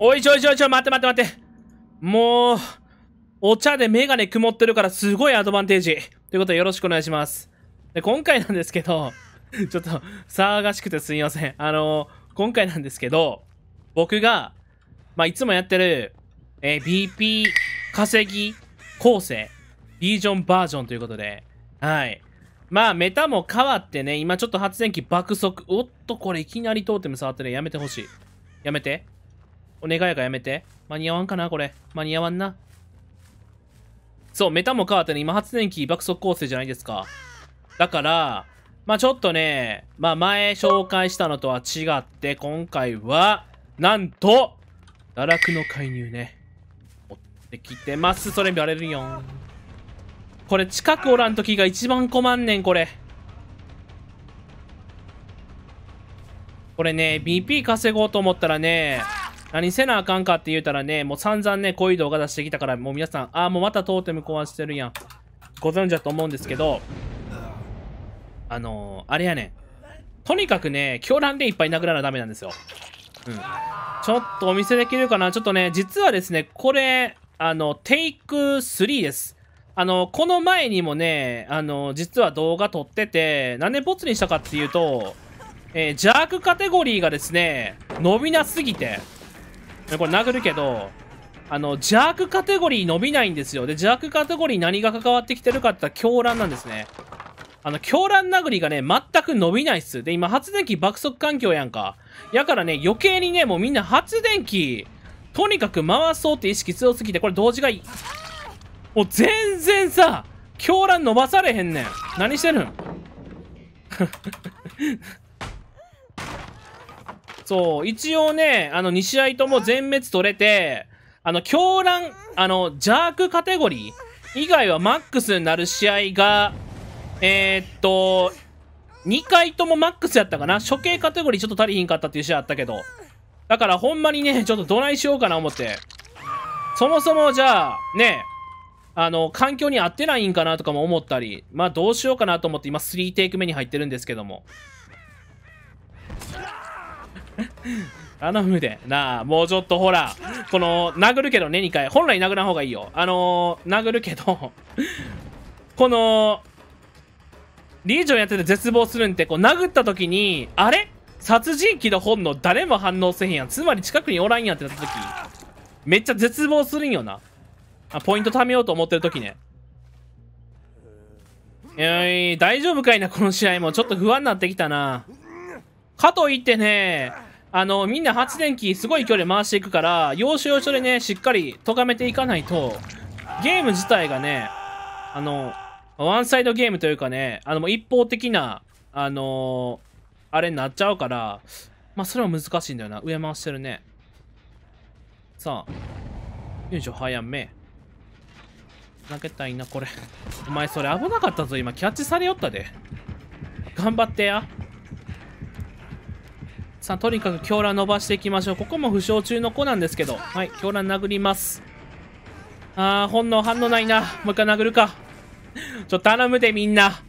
おいちょいちょいちょ、待って待って待って。もう、お茶でメガネ曇ってるからすごいアドバンテージ。ということでよろしくお願いします。で、今回なんですけど、ちょっと騒がしくてすみません。あの今回なんですけど、僕が、まあ、いつもやってる、えー、BP 稼ぎ構成、リージョンバージョンということで、はい。まあ、メタも変わってね、今ちょっと発電機爆速。おっと、これいきなりトーテム触ってね、やめてほしい。やめて。お願いかやめて。間に合わんかなこれ。間に合わんな。そう、メタも変わってね、今発電機爆速構成じゃないですか。だから、まあちょっとね、まあ前紹介したのとは違って、今回は、なんと、堕落の介入ね。持ってきてます。それ見られるよん。これ近くおらん時が一番困んねん、これ。これね、BP 稼ごうと思ったらね、何せなあかんかって言うたらね、もう散々ね、こういう動画出してきたから、もう皆さん、ああ、もうまたトーテム考案してるやん。ご存知だと思うんですけど、あのー、あれやねん。とにかくね、狂乱でいっぱいなくならダメなんですよ。うん。ちょっとお見せできるかなちょっとね、実はですね、これ、あの、テイク3です。あの、この前にもね、あの、実は動画撮ってて、なんでボツにしたかっていうと、えー、邪悪カテゴリーがですね、伸びなすぎて、これ殴るけど、あの、邪悪カテゴリー伸びないんですよ。で、邪悪カテゴリー何が関わってきてるかって言ったら狂乱なんですね。あの、狂乱殴りがね、全く伸びないっす。で、今発電機爆速環境やんか。やからね、余計にね、もうみんな発電機、とにかく回そうって意識強すぎて、これ同時がいい。もう全然さ、狂乱伸ばされへんねん。何してるん そう、一応ね、あの、2試合とも全滅取れて、あの、狂乱、あの、邪悪カテゴリー以外はマックスになる試合が、えー、っと、2回ともマックスやったかな処刑カテゴリーちょっと足りひんかったっていう試合あったけど。だからほんまにね、ちょっとどないしようかな思って。そもそもじゃあ、ね、あの、環境に合ってないんかなとかも思ったり、まあどうしようかなと思って今3テイク目に入ってるんですけども。頼むで。なあ、もうちょっとほら、この、殴るけどね、2回。本来殴らん方がいいよ。あのー、殴るけど この、リージョンやってて絶望するんって、こう、殴った時に、あれ殺人鬼の本能誰も反応せへんやん。つまり近くにおらんやんってなった時、めっちゃ絶望するんよな。あ、ポイント貯めようと思ってる時ね。えー、大丈夫かいな、この試合も。ちょっと不安になってきたな。かといってね、あの、みんな発電機すごい距離回していくから、要所要所でね、しっかり咎めていかないと、ゲーム自体がね、あの、ワンサイドゲームというかね、あの、一方的な、あのー、あれになっちゃうから、まあ、それは難しいんだよな。上回してるね。さあ。よいしょ、早め。投げたいな、これ。お前、それ危なかったぞ。今、キャッチされよったで。頑張ってや。さあ、とにかく強乱伸ばしていきましょう。ここも負傷中の子なんですけど。はい、強乱殴ります。あー、本能反応ないな。もう一回殴るか。ちょっと頼むでみんな。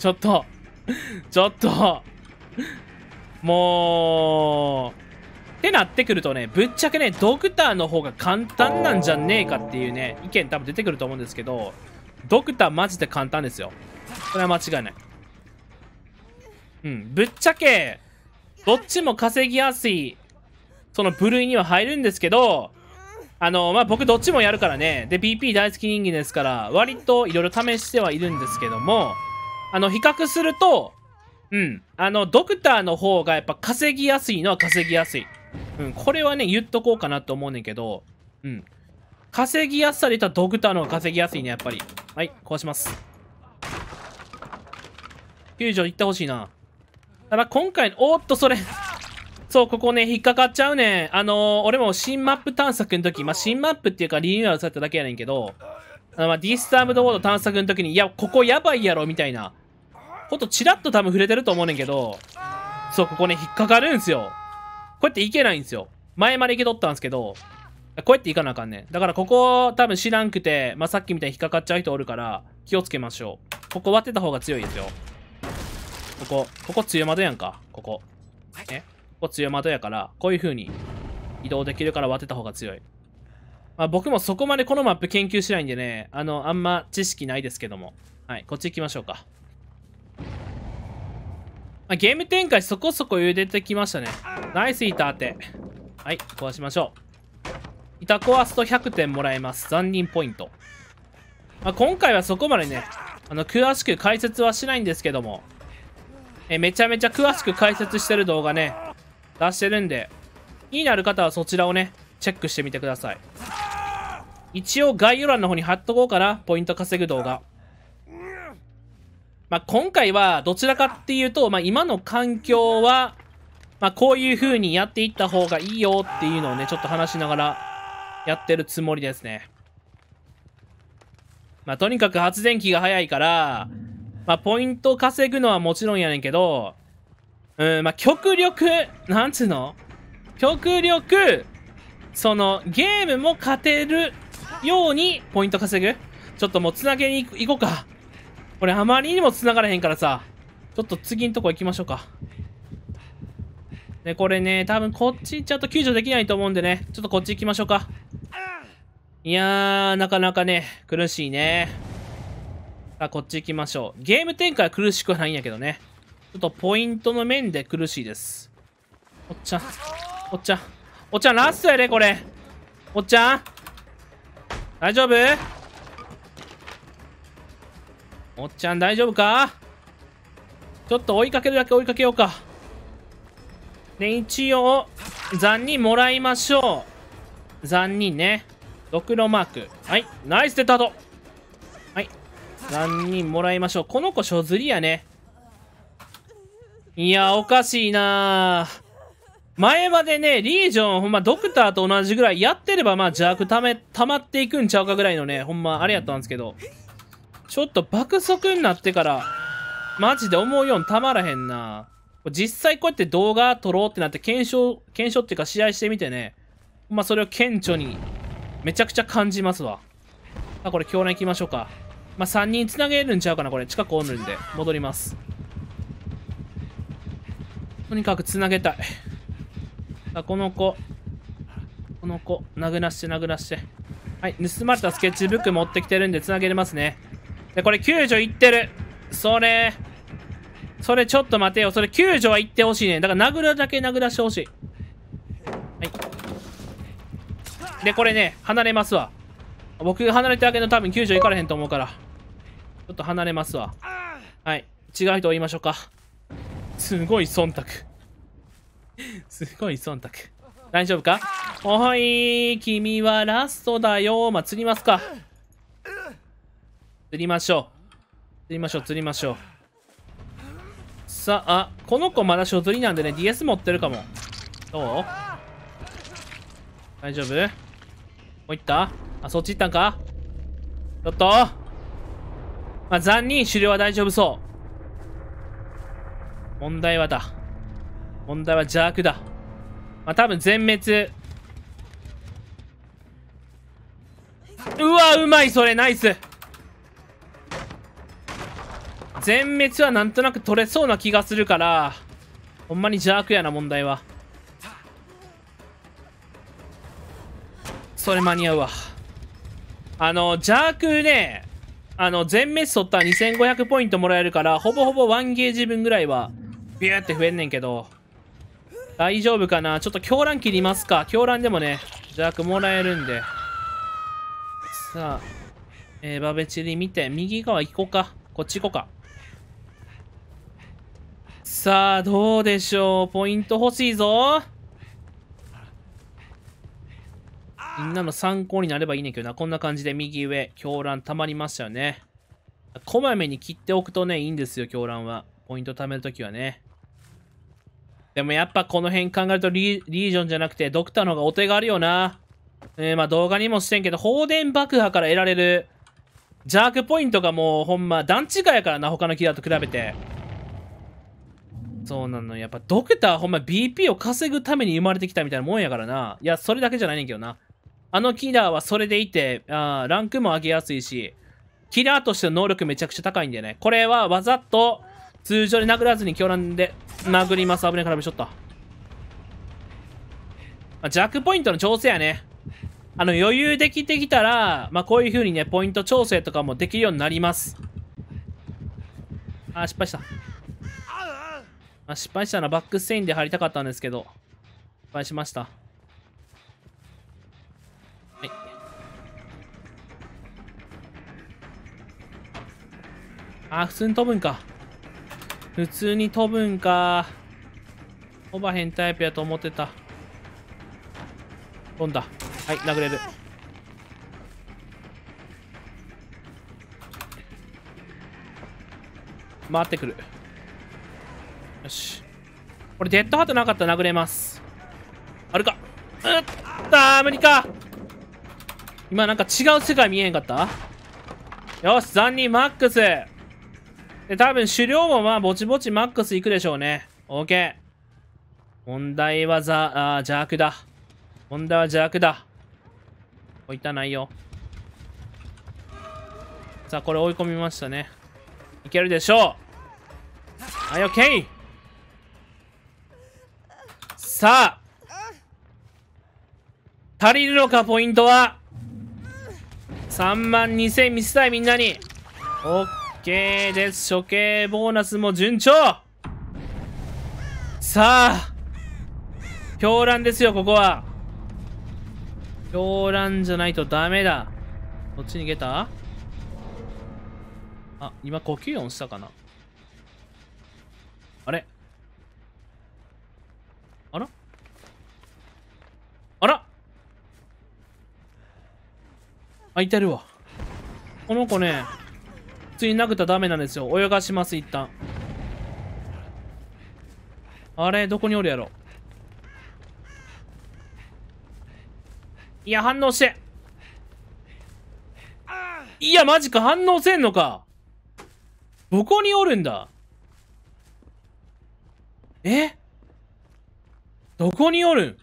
ちょっと。ちょっと。もう。ってなってくるとね、ぶっちゃけね、ドクターの方が簡単なんじゃねえかっていうね、意見多分出てくると思うんですけど、ドクターマジで簡単ですよ。これは間違いない。うん、ぶっちゃけ、どっちも稼ぎやすい、その部類には入るんですけど、あの、まあ、僕どっちもやるからね。で、BP 大好き人間ですから、割といろいろ試してはいるんですけども、あの、比較すると、うん、あの、ドクターの方がやっぱ稼ぎやすいのは稼ぎやすい。うん、これはね、言っとこうかなと思うねんけど、うん。稼ぎやすさで言ったらドクターの方が稼ぎやすいね、やっぱり。はい、こうします。救助行ってほしいな。ただ今回、おっと、それ。そう、ここね、引っかかっちゃうね。あのー、俺も新マップ探索の時、まあ、新マップっていうかリニューアルされただけやねんけど、あのまあ、ディスターブドウォード探索の時に、いや、ここやばいやろ、みたいな。ことチラッと多分触れてると思うねんけど、そう、ここね、引っかかるんすよ。こうやって行けないんですよ。前まで行けとったんすけど、こうやって行かなあかんねん。だからここ多分知らんくて、まあ、さっきみたいに引っかかっちゃう人おるから、気をつけましょう。ここ割ってた方が強いですよ。ここ、ここ強窓やんか、ここ。ね。ここ強窓やから、こういう風に移動できるから割ってた方が強い。まあ、僕もそこまでこのマップ研究しないんでね、あの、あんま知識ないですけども。はい、こっち行きましょうか。まあ、ゲーム展開そこそこ茹でてきましたね。ナイス板当て。はい、壊しましょう。板壊すと100点もらえます。残忍ポイント。まあ、今回はそこまでね、あの、詳しく解説はしないんですけども、えめちゃめちゃ詳しく解説してる動画ね、出してるんで、気になる方はそちらをね、チェックしてみてください。一応概要欄の方に貼っとこうかな、ポイント稼ぐ動画。まあ、今回はどちらかっていうと、まあ、今の環境は、まあ、こういう風にやっていった方がいいよっていうのをね、ちょっと話しながらやってるつもりですね。まあ、とにかく発電機が早いから、まあ、ポイント稼ぐのはもちろんやねんけど、うん、まあ、極力、なんつうの極力、その、ゲームも勝てるようにポイント稼ぐちょっともうつなげに行こうか。これあまりにも繋がれへんからさ、ちょっと次のとこ行きましょうか。で、これね、多分こっち行っちゃうと救助できないと思うんでね、ちょっとこっち行きましょうか。いやー、なかなかね、苦しいね。さあ、こっち行きましょう。ゲーム展開苦しくはないんやけどね。ちょっとポイントの面で苦しいです。おっちゃん。おっちゃん。おっちゃん、ラストやで、これ。おっちゃん。大丈夫おっちゃん、大丈夫かちょっと追いかけるだけ追いかけようか。で、一応、残忍もらいましょう。残忍ね。ドクロマーク。はい。ナイスデタート3人もらいましょう。この子、ょずりやね。いや、おかしいな前までね、リージョン、ほんま、ドクターと同じぐらいやってれば、まあ、邪悪ため、溜まっていくんちゃうかぐらいのね、ほんま、あれやったんですけど、ちょっと爆速になってから、マジで思うようにたまらへんな実際こうやって動画撮ろうってなって、検証、検証っていうか試合してみてね、まあ、それを顕著に、めちゃくちゃ感じますわ。あ、これ、狂乱い行きましょうか。まあ、3人つなげるんちゃうかな、これ。近くおるんで。戻ります。とにかくつなげたい。あ、この子。この子。殴らして、殴らして。はい、盗まれたスケッチブック持ってきてるんで、つなげれますね。で、これ救助行ってる。それ。それちょっと待てよ。それ救助は行ってほしいね。だから殴るだけ殴らしてほしい。はい。で、これね、離れますわ。僕離れてあげるの多分救助行かれへんと思うから。ちょっと離れますわ。はい。違う人を言いましょうか。すごい忖度。すごい忖度。大丈夫かおい、君はラストだよ。まあ、釣りますか。釣りましょう。釣りましょう、釣りましょう。さあ、この子まだ初釣りなんでね、DS 持ってるかも。どう大丈夫こういったあ、そっち行ったんかちょっとまあ、残忍狩猟は大丈夫そう。問題はだ。問題は邪悪だ。まあ、多分全滅。うわ、うまい、それ、ナイス。全滅はなんとなく取れそうな気がするから、ほんまに邪悪やな、問題は。それ間に合うわ。あの、邪悪ね、あの、全滅取ったら2500ポイントもらえるから、ほぼほぼ1ゲージ分ぐらいは、ビューって増えんねんけど、大丈夫かなちょっと狂乱切りますか。狂乱でもね、邪悪もらえるんで。さあ、えー、バベチリ見て、右側行こうか。こっち行こうか。さあ、どうでしょう。ポイント欲しいぞ。みんなの参考になればいいねんけどな。こんな感じで右上、狂乱溜まりましたよね。こまめに切っておくとね、いいんですよ、狂乱は。ポイント貯めるときはね。でもやっぱこの辺考えるとリリージョンじゃなくてドクターの方がお手があるよな。えー、まあ動画にもしてんけど、放電爆破から得られる邪悪ポイントがもうほんま段違いやからな、他のキラーと比べて。そうなの。やっぱドクターほんま BP を稼ぐために生まれてきたみたいなもんやからな。いや、それだけじゃないねんけどな。あのキラーはそれでいて、あランクも上げやすいし、キラーとしての能力めちゃくちゃ高いんだよね。これはわざと通常で殴らずに狂乱で殴ります。危ねえ、からびしょっと。まジポイントの調整やね。あの、余裕できてきたら、まあ、こういう風にね、ポイント調整とかもできるようになります。あ、失敗した。あ、失敗したな。バックステインで入りたかったんですけど、失敗しました。あ、普通に飛ぶんか。普通に飛ぶんか。飛ばへんタイプやと思ってた。飛んだ。はい、殴れる。回ってくる。よし。これ、デッドハートなかったら殴れます。あるか。うった無理か。今なんか違う世界見えんかったよし、残忍マックス。で、多分狩猟もまあ、ぼちぼちマックスいくでしょうね。OK。問題はザ、あ邪悪だ。問題は邪悪だ。ういた内容。さあ、これ追い込みましたね。いけるでしょうはい、OK! さあ足りるのか、ポイントは !3 万2000見せたい、みんなに !OK! 刑です。処刑ボーナスも順調さあ狂乱ですよ、ここは。狂乱じゃないとダメだ。こっち逃げたあ、今呼吸音したかなあれあらあら開いてるわ。この子ね、通に殴ったらダメなんですよ。泳がします、一旦。あれどこにおるやろいや、反応していや、マジか、反応せんのかどこにおるんだえどこにおるん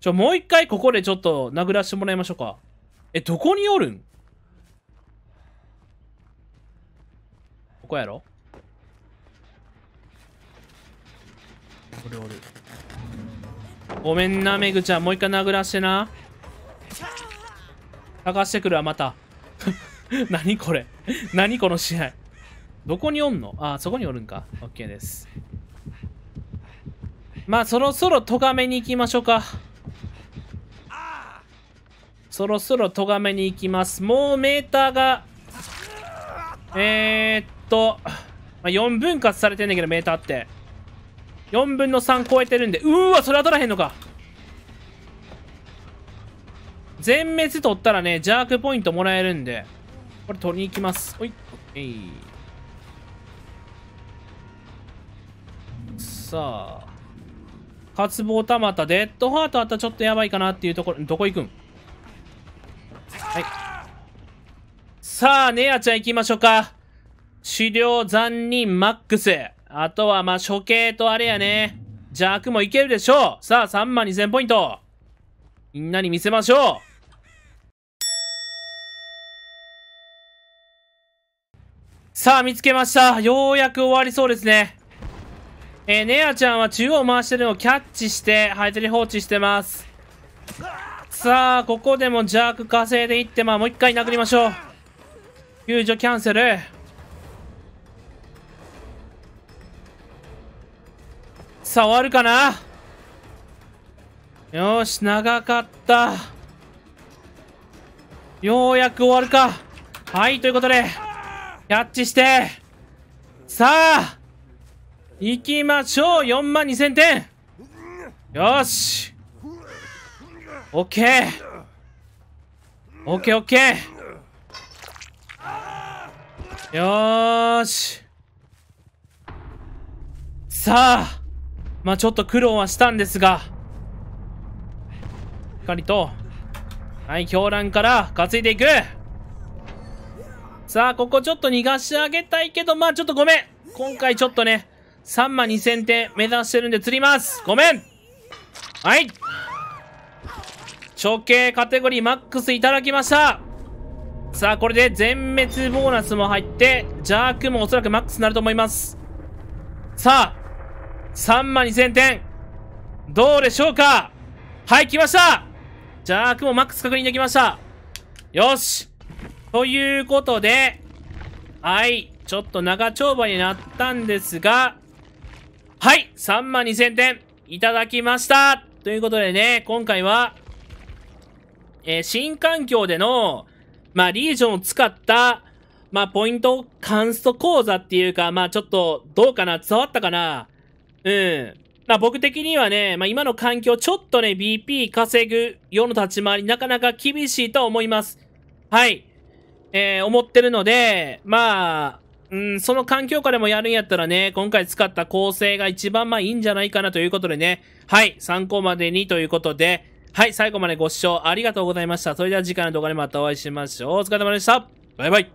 ちょ、もう一回ここでちょっと殴らしてもらいましょうか。え、どこにおるんこやろおるおるごめんなめぐちゃんもう一回殴らしてな探してくるわまた 何これ何この試合どこにおんのあそこにおるんか OK ですまあそろそろとがめに行きましょうかそろそろとがめに行きますもうメーターがえー、っと、まあ、4分割されてんねんけど、メーターって。4分の3超えてるんで、うーわ、それは取らへんのか。全滅取ったらね、ジャークポイントもらえるんで、これ取りに行きます。ほい、えい。さあ。渇望たまた、デッドハートあったらちょっとやばいかなっていうところ、どこ行くんはい。さあ、ネアちゃん行きましょうか。狩猟残忍マックス。あとは、ま、処刑とあれやね。邪悪もいけるでしょう。さあ、3万2000ポイント。みんなに見せましょう。さあ、見つけました。ようやく終わりそうですね。えー、ネアちゃんは中央回してるのをキャッチして、イ置に放置してます。さあ、ここでも邪悪稼いでいって、まあ、もう一回殴りましょう。救助キャンセル。さ終わるかなよし、長かった。ようやく終わるか。はい、ということで、キャッチして、さあ、行きましょう !4 万2000点よし !OK! OK, OK! よーしさあまあちょっと苦労はしたんですが、しっかりと、はい、狂乱から担いでいくさあ、ここちょっと逃がし上げたいけど、まあちょっとごめん今回ちょっとね、3万2000点目指してるんで釣りますごめんはい処刑カテゴリーマックスいただきましたさあ、これで全滅ボーナスも入って、邪悪もおそらくマックスになると思います。さあ、3万2000点どうでしょうかはい、来ましたじゃあ、雲マックス確認できましたよしということで、はい、ちょっと長丁場になったんですが、はい、3万2000点いただきましたということでね、今回は、えー、新環境での、まあ、リージョンを使った、まあ、ポイント、カンスト講座っていうか、まあ、ちょっと、どうかな伝わったかなうん。まあ僕的にはね、まあ今の環境、ちょっとね、BP 稼ぐ世の立ち回り、なかなか厳しいと思います。はい。えー、思ってるので、まあ、うん、その環境下でもやるんやったらね、今回使った構成が一番まあいいんじゃないかなということでね、はい、参考までにということで、はい、最後までご視聴ありがとうございました。それでは次回の動画でまたお会いしましょう。お疲れ様でした。バイバイ。